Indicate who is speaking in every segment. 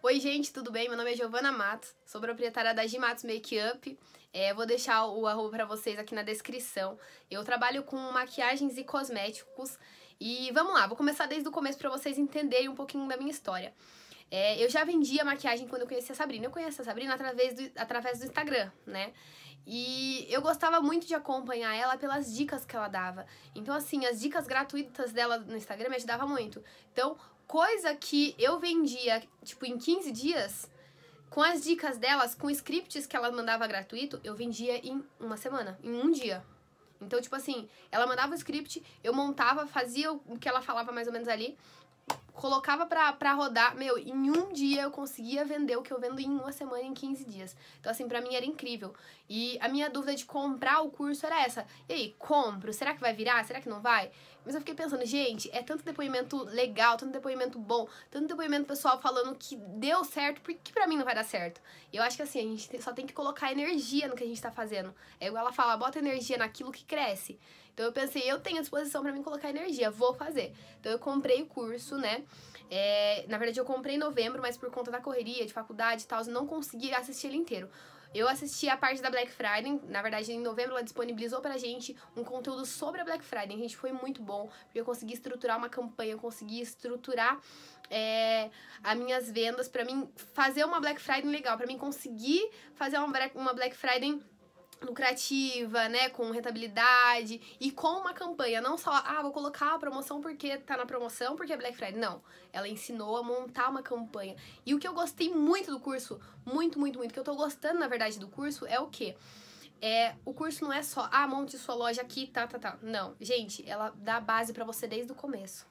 Speaker 1: Oi, gente, tudo bem? Meu nome é Giovana Matos, sou proprietária da Gimatos Makeup. É, vou deixar o arroba para vocês aqui na descrição. Eu trabalho com maquiagens e cosméticos. E vamos lá, vou começar desde o começo para vocês entenderem um pouquinho da minha história. É, eu já vendia maquiagem quando eu conheci a Sabrina. Eu conheço a Sabrina através do, através do Instagram, né? E eu gostava muito de acompanhar ela pelas dicas que ela dava. Então, assim, as dicas gratuitas dela no Instagram me ajudava muito. Então, coisa que eu vendia, tipo, em 15 dias, com as dicas delas, com scripts que ela mandava gratuito, eu vendia em uma semana, em um dia. Então, tipo assim, ela mandava o script, eu montava, fazia o que ela falava mais ou menos ali, colocava pra, pra rodar, meu, em um dia eu conseguia vender o que eu vendo em uma semana, em 15 dias. Então, assim, pra mim era incrível. E a minha dúvida de comprar o curso era essa. E aí, compro? Será que vai virar? Será que não vai? Mas eu fiquei pensando, gente, é tanto depoimento legal, tanto depoimento bom, tanto depoimento pessoal falando que deu certo, por que pra mim não vai dar certo? E eu acho que assim, a gente só tem que colocar energia no que a gente tá fazendo. É igual ela fala, bota energia naquilo que cresce. Então eu pensei, eu tenho disposição para mim colocar energia, vou fazer. Então eu comprei o curso, né? É, na verdade eu comprei em novembro, mas por conta da correria, de faculdade e tal, eu não consegui assistir ele inteiro. Eu assisti a parte da Black Friday, na verdade em novembro ela disponibilizou pra gente um conteúdo sobre a Black Friday, gente, foi muito bom, porque eu consegui estruturar uma campanha, eu consegui estruturar é, as minhas vendas, pra mim fazer uma Black Friday legal, pra mim conseguir fazer uma Black Friday lucrativa, né, com rentabilidade e com uma campanha, não só ah, vou colocar a promoção porque tá na promoção, porque é Black Friday. Não, ela ensinou a montar uma campanha. E o que eu gostei muito do curso, muito, muito, muito, que eu tô gostando, na verdade, do curso é o quê? É, o curso não é só ah, monte sua loja aqui, tá, tá, tá. Não, gente, ela dá base para você desde o começo.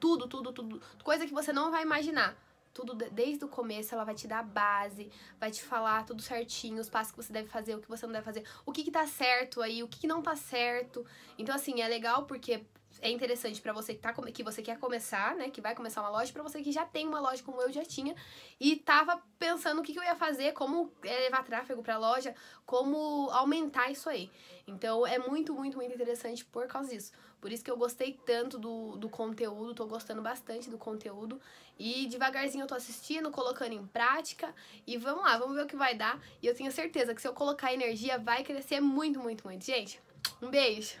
Speaker 1: Tudo, tudo, tudo, coisa que você não vai imaginar tudo desde o começo, ela vai te dar a base, vai te falar tudo certinho, os passos que você deve fazer, o que você não deve fazer, o que, que tá certo aí, o que, que não tá certo. Então, assim, é legal porque é interessante para você que, tá, que você quer começar, né? Que vai começar uma loja, para você que já tem uma loja como eu já tinha e tava pensando o que, que eu ia fazer, como é, levar tráfego para loja, como aumentar isso aí. Então é muito, muito, muito interessante por causa disso. Por isso que eu gostei tanto do, do conteúdo, tô gostando bastante do conteúdo. E devagarzinho eu tô assistindo, colocando em prática. E vamos lá, vamos ver o que vai dar. E eu tenho certeza que se eu colocar energia, vai crescer muito, muito, muito. Gente, um beijo!